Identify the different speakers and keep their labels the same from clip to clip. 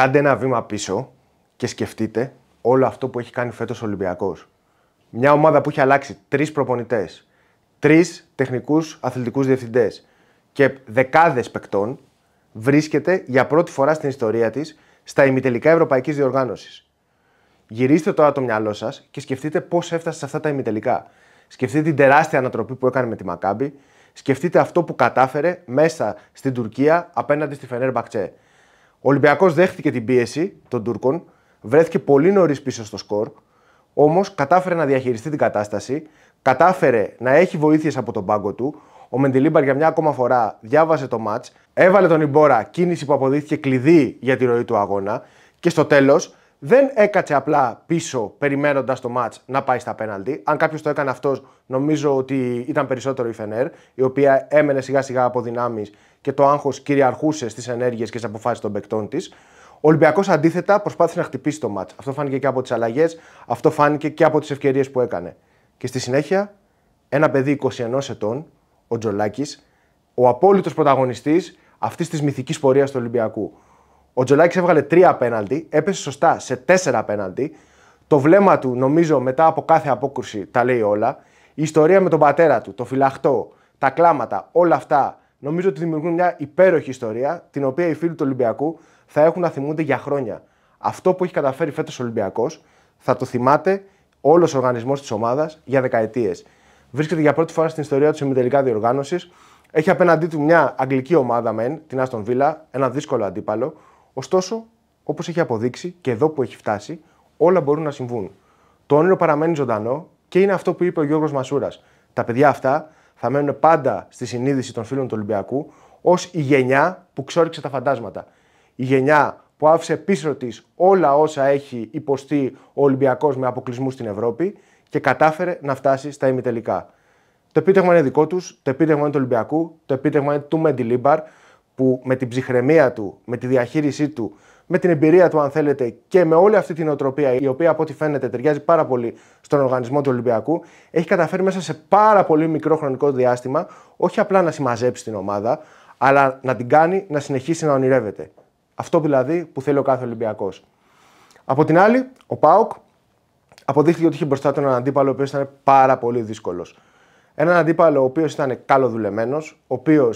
Speaker 1: Κάντε ένα βήμα πίσω και σκεφτείτε όλο αυτό που έχει κάνει φέτος ο Ολυμπιακός. Μια ομάδα που έχει αλλάξει τρεις προπονητές, τρεις τεχνικούς αθλητικούς διευθυντές και δεκάδες παικτών βρίσκεται για πρώτη φορά στην ιστορία της στα ημιτελικά Ευρωπαϊκής Διοργάνωσης. Γυρίστε τώρα το μυαλό σας και σκεφτείτε πώς έφτασε σε αυτά τα ημιτελικά. Σκεφτείτε την τεράστια ανατροπή που έκανε με τη Μακάμπη. Σκεφτείτε αυτό που κατάφερε μέσα στην Τουρκία απέναντι στη Φενέρ ο Ολυμπιακός δέχτηκε την πίεση των Τούρκων, βρέθηκε πολύ νωρίς πίσω στο σκορ, όμως κατάφερε να διαχειριστεί την κατάσταση, κατάφερε να έχει βοήθειες από τον πάγκο του. Ο Μεντιλίμπαρ για μια ακόμα φορά διάβασε το ματ, έβαλε τον Ιμπόρα κίνηση που αποδείχθηκε κλειδί για τη ροή του αγώνα και στο τέλος δεν έκατσε απλά πίσω περιμένοντας το match να πάει στα πέναλτι. Αν κάποιος το έκανε αυτός, νομίζω ότι ήταν περισσότερο η Φενέρ, η οποία έμενε σιγά σιγά από δυνάμεις και το άγχος κυριαρχούσε στις ενέργειες και στις αποφάσεις των παικτών της. Ο Ολυμπιακός αντίθετα προσπάθησε να χτυπήσει το match. Αυτό φάνηκε και από τις αλλαγές, αυτό φάνηκε και από τις ευκαιρίες που έκανε. Και στη συνέχεια, ένα παιδί 21 ετών, ο Τζολάκης, ο απόλυτος πρωταγωνιστής αυτής της μυθικής πορείας του Ολυμπιακού. Ο Τζολάκης έβγαλε τρία πέναλτι, έπεσε σωστά σε τέσσερα πέναλτι. Το βλέμμα του, νομίζω, μετά από κάθε απόκρουση τα λέει όλα. Η ιστορία με τον πατέρα του, το φυλαχτό, τα κλάματα, όλα αυτά νομίζω ότι δημιουργούν μια υπέροχη ιστορία, την οποία οι φίλοι του Ολυμπιακού θα έχουν να θυμούνται για χρόνια. Αυτό που έχει καταφέρει φέτος ο Ολυμπιακός θα το θυμάται όλος ο οργανισμός της ομάδας για δεκαετίες. Βρίσκεται για πρώτη φορά στην ιστορία του σε διοργάνωσης. Έχει απέναντί του μια αγγλική ομάδα μεν, την Aston Villa, ένα δύσκολο αντίπαλο. Ωστόσο, όπως έχει αποδείξει και εδώ που έχει φτάσει, όλα μπορούν να συμβούν. Το όνειρο παραμένει ζωντανό και είναι αυτό που είπε ο Γιώργος Μασούρας. Τα παιδιά αυτά θα μένουν πάντα στη συνείδηση των φίλων του Ολυμπιακού ως η γενιά που ξόριξε τα φαντάσματα. Η γενιά που άφησε πίσω της όλα όσα έχει υποστεί ο Ολυμπιακός με αποκλεισμούς στην Ευρώπη και κατάφερε να φτάσει στα ημιτελικά. Το επίτευγμα είναι δικό τους, το επίτευγμα είναι του Ολυμπιακού, το επίτευγμα είναι του Μεντιλίμπαρ που με την ψυχραιμία του, με τη διαχείρισή του, με την εμπειρία του, αν θέλετε, και με όλη αυτή την οτροπία, η οποία από ό,τι φαίνεται ταιριάζει πάρα πολύ στον οργανισμό του Ολυμπιακού, έχει καταφέρει μέσα σε πάρα πολύ μικρό χρονικό διάστημα όχι απλά να συμμαζέψει την ομάδα, αλλά να την κάνει να συνεχίσει να ονειρεύεται. Αυτό δηλαδή που θέλει ο κάθε Ολυμπιακός. Από την άλλη, ο Πάοκ αποδείχθηκε ότι είχε μπροστά του έναν αντίπαλο ο οποίος ήταν πάρα πολύ δύσκολος. Έναν αντίπαλο ο οποίος ήταν καλοδουλεμένος, ο οποίος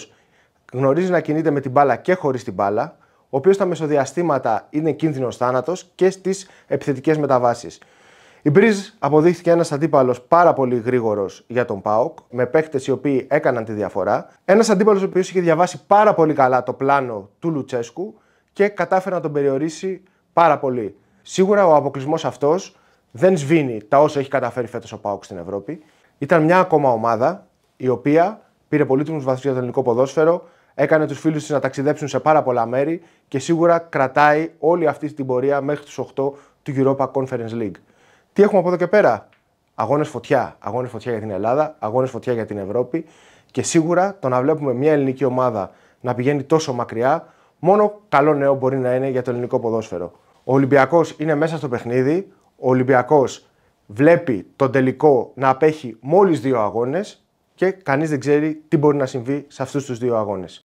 Speaker 1: γνωρίζει να κινείται με την μπάλα και χωρίς την μπάλα, ο οποίος στα μεσοδιαστήματα είναι κίνδυνος θάνατος και στις επιθετικές μεταβάσεις. Η Μπριζ αποδείχθηκε ένας αντίπαλος πάρα πολύ γρήγορος για τον Πάοκ, με παίχτε οι οποίοι έκαναν τη διαφορά. Ένας αντίπαλος ο οποίος είχε διαβάσει πάρα πολύ καλά το πλάνο του Λουτσέσκου και κατάφερε να τον περιορίσει πάρα πολύ. Σίγουρα ο αποκλεισμός αυτός δεν σβήνει τα όσα έχει καταφέρει φέτος ο Πάοκ στην Ευρώπη. Ήταν μια ακόμα ομάδα η οποία Πήρε πολύτιμους βαθμούς για το ελληνικό ποδόσφαιρο. Έκανε τους φίλους της να ταξιδέψουν σε πάρα πολλά μέρη και σίγουρα κρατάει όλη αυτή την πορεία μέχρι τους 8 του Europa Conference League. Τι έχουμε από εδώ και πέρα, Αγώνες φωτιά. Αγώνες φωτιά για την Ελλάδα, αγώνες φωτιά για την Ευρώπη και σίγουρα το να βλέπουμε μια ελληνική ομάδα να πηγαίνει τόσο μακριά, μόνο καλό νέο μπορεί να είναι για το ελληνικό ποδόσφαιρο. Ο Ολυμπιακός είναι μέσα στο παιχνίδι. Ο Ολυμπιακός βλέπει τον τελικό να απέχει μόλις δύο αγώνες και κανείς δεν ξέρει τι μπορεί να συμβεί σε αυτούς τους δύο αγώνες.